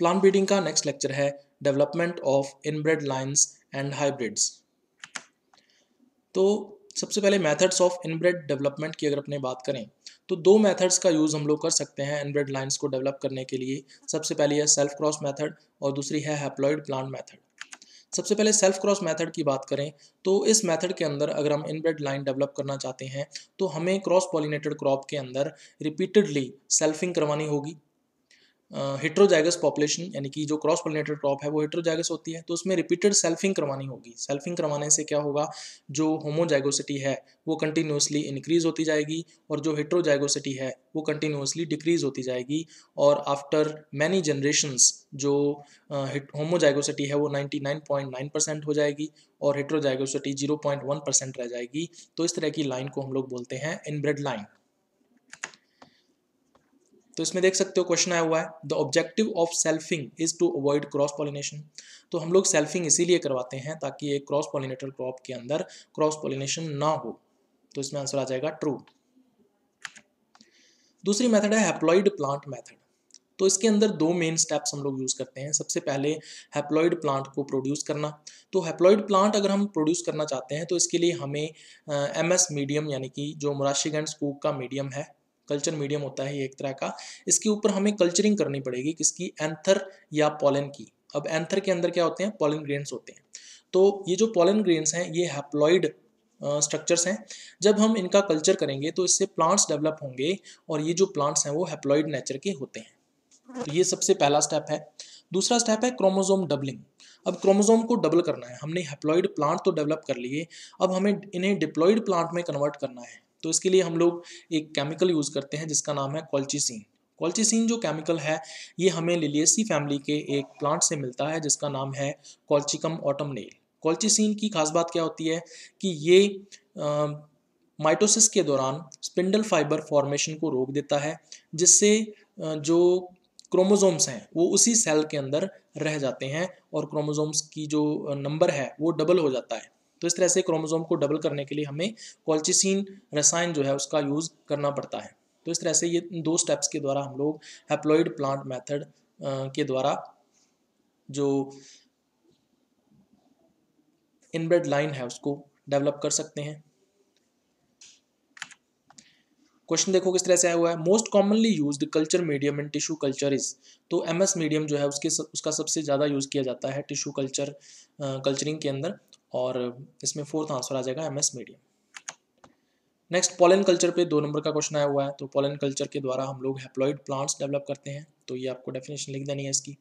plant breeding का next lecture है development of inbred lines and hybrids तो सबसे पहले मेथड्स ऑफ इनब्रेड डेवलपमेंट की अगर अपने बात करें तो दो मेथड्स का यूज़ हम लोग कर सकते हैं इनब्रेड लाइंस को डेवलप करने के लिए सबसे पहले है सेल्फ क्रॉस मेथड और दूसरी है हैप्लॉइड प्लांट मेथड सबसे पहले सेल्फ क्रॉस मेथड की बात करें तो इस मेथड के अंदर अगर हम इनब्रेड लाइन डेवलप करना चाहते हैं तो हमें क्रॉस पॉलिनेटेड क्रॉप के अंदर रिपीटेडली सेल्फिंग करवानी होगी हिट्रोजाइगस पॉपुलेशन यानी कि जो क्रॉस पोलिनेटेड क्रॉप है वो हिट्रोजाइगस होती है तो उसमें रिपीटेड सेल्फिंग करवानी होगी सेल्फिंग करवाने से क्या होगा जो होमोजाइगोसिटी है वो कंटिन्यूसली इंक्रीज होती जाएगी और जो हिट्रोजाइगोसिटी है वो कंटिन्यूसली डिक्रीज होती जाएगी और आफ्टर मैनी जनरेशन्स जो होमोजाइगोसिटी है वो 99.9 परसेंट हो जाएगी और हिट्रोजाइगोसिटी 0.1 परसेंट रह जाएगी तो इस तरह की लाइन को हम लोग बोलते हैं इनब्रेड लाइन तो इसमें देख सकते हो क्वेश्चन आया हुआ है the objective of selfing is to avoid cross pollination तो हम लोग सेल्फिंग इसीलिए करवाते हैं ताकि एक क्रॉस पॉलिनेटर क्रॉप के अंदर क्रॉस पॉलिनेशन ना हो तो इसमें आंसर आ जाएगा ट्रू दूसरी मेथड है हैप्लॉइड प्लांट मेथड तो इसके अंदर दो मेन स्टेप्स हम लोग यूज़ करते हैं सबसे पहले हैप्लॉइड प्लांट को प्रोड्यूस करना तो हैप्लॉइड प्लांट अगर हम प्रोड्यूस करना चाहते हैं तो इसके लिए हमें एम एस मीडियम यानी कि जो मुराशीगंज स्कूक का मीडियम है कल्चर मीडियम होता है एक तरह का इसके ऊपर हमें कल्चरिंग करनी पड़ेगी किसकी एंथर या पॉलन की अब एंथर के अंदर क्या होते हैं पॉलन ग्रेन्स होते हैं तो ये जो पॉलन ग्रेन्स हैं ये हैप्लॉइड स्ट्रक्चर्स हैं जब हम इनका कल्चर करेंगे तो इससे प्लांट्स डेवलप होंगे और ये जो प्लांट्स हैं वो हैप्लॉइड नेचर के होते हैं तो ये सबसे पहला स्टेप है दूसरा स्टेप है क्रोमोजोम डबलिंग अब क्रोमोजोम को डबल करना है हमने हैप्लॉइड प्लांट तो डेवलप कर लिए अब हमें इन्हें डिप्लॉइड प्लांट में कन्वर्ट करना है तो इसके लिए हम लोग एक केमिकल यूज़ करते हैं जिसका नाम है कॉल्चिसिन कॉल्चिसिन जो केमिकल है ये हमें लिलियसी फैमिली के एक प्लांट से मिलता है जिसका नाम है कॉल्चिकम ऑटमनेल कॉल्चिसिन की खास बात क्या होती है कि ये आ, माइटोसिस के दौरान स्पिंडल फाइबर फॉर्मेशन को रोक देता है जिससे जो क्रोमोजोम्स हैं वो उसी सेल के अंदर रह जाते हैं और क्रोमोज़ोम्स की जो नंबर है वो डबल हो जाता है तो इस तरह से क्रोमोजोम को डबल करने के लिए हमें कोल्चिसिन रसायन जो है उसका यूज़ करना पड़ता है तो इस तरह से ये दो स्टेप्स के द्वारा हम लोग हैप्लॉइड प्लांट मेथड के द्वारा जो इनब्रेड लाइन है उसको डेवलप कर सकते हैं क्वेश्चन देखो किस तरह से आया हुआ है most commonly use culture medium in tissue culture is तो एमएस मीडियम जो है उसके उसका सबसे ज़्यादा यूज़ किया जाता है टिश्यू कल्चर कल्चरिंग के अंदर और इसमें फोर्थ आंसर आ जाएगा M S medium next pollen culture पे दो नंबर का क्वेश्चन आया हुआ है तो पोलन कल्चर के द्वारा हम लोग हेप्लॉइड प्लांट्स डेवलप करते हैं तो ये आपको डेफिनेशन लिख देनी है इसकी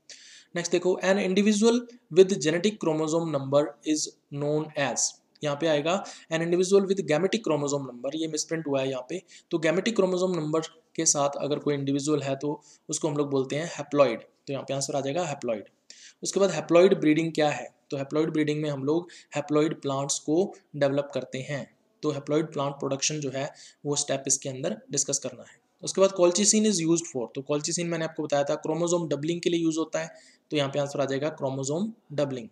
नेक्स्ट देखो an individual with genetic chromosome number is known as यहाँ पे आएगा an individual with gametic chromosome number ये मिसप्रिंट हुआ है यहाँ पे तो गैमेटिक क्रोमोजोम नंबर के साथ अगर कोई इंडिविजुअल है तो उसको हम लोग बोलते हैं हेप्लॉइड तो यहाँ पे आंसर आ जाएगा हेप्लॉइड उसके बाद हेप्लॉइड ब्रीडिंग क्या है तो हैप्लॉइड ब्रीडिंग में हम लोग हैप्लॉइड प्लांट्स को डेवलप करते हैं तो हैप्लॉइड प्लांट प्रोडक्शन जो है वो स्टेप इसके अंदर डिस्कस करना है उसके बाद कॉल्चिसिन इज यूज फॉर तो कॉल्चिसिन मैंने आपको बताया था क्रोमोजोम डबलिंग के लिए यूज होता है तो यहाँ पे आंसर आ जाएगा क्रोमोजोम डबलिंग